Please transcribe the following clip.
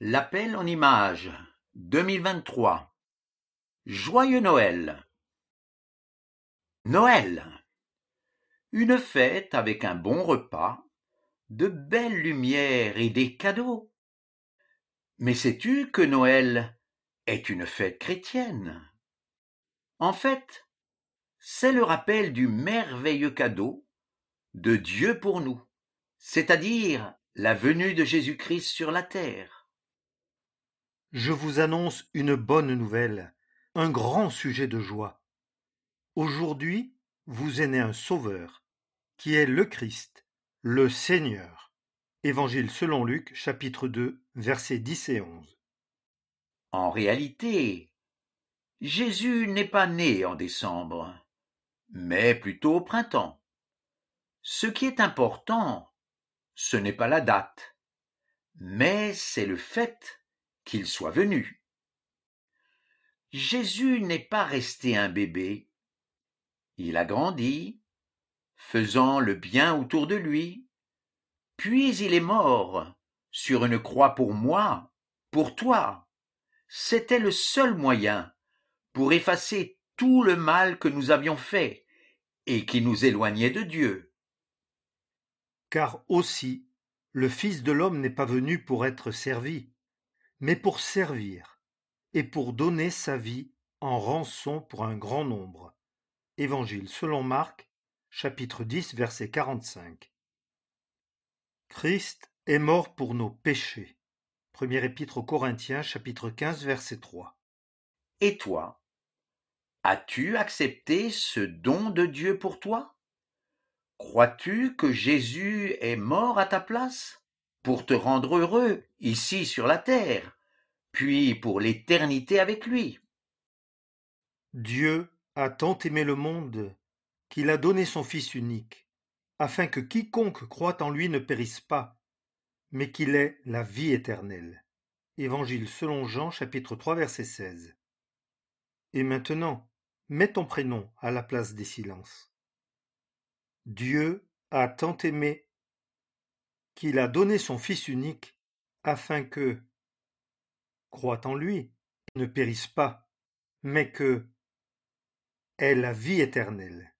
L'appel en images 2023 Joyeux Noël Noël Une fête avec un bon repas, de belles lumières et des cadeaux. Mais sais-tu que Noël est une fête chrétienne En fait, c'est le rappel du merveilleux cadeau de Dieu pour nous, c'est-à-dire la venue de Jésus-Christ sur la terre. Je vous annonce une bonne nouvelle, un grand sujet de joie. Aujourd'hui, vous est né un Sauveur, qui est le Christ, le Seigneur. Évangile selon Luc, chapitre 2, versets 10 et 11. En réalité, Jésus n'est pas né en décembre, mais plutôt au printemps. Ce qui est important, ce n'est pas la date, mais c'est le fait qu'il soit venu. Jésus n'est pas resté un bébé. Il a grandi, faisant le bien autour de lui, puis il est mort sur une croix pour moi, pour toi. C'était le seul moyen pour effacer tout le mal que nous avions fait et qui nous éloignait de Dieu. Car aussi, le Fils de l'homme n'est pas venu pour être servi, mais pour servir, et pour donner sa vie en rançon pour un grand nombre. Évangile selon Marc, chapitre 10, verset 45. Christ est mort pour nos péchés. Premier épître aux Corinthiens, chapitre 15, verset 3. Et toi, as-tu accepté ce don de Dieu pour toi Crois-tu que Jésus est mort à ta place pour te rendre heureux ici sur la terre, puis pour l'éternité avec lui. Dieu a tant aimé le monde qu'il a donné son Fils unique, afin que quiconque croit en lui ne périsse pas, mais qu'il ait la vie éternelle. Évangile selon Jean chapitre 3 verset 16. Et maintenant, mets ton prénom à la place des silences. Dieu a tant aimé qu'il a donné son Fils unique, afin que, croit en lui, ne périsse pas, mais que ait la vie éternelle.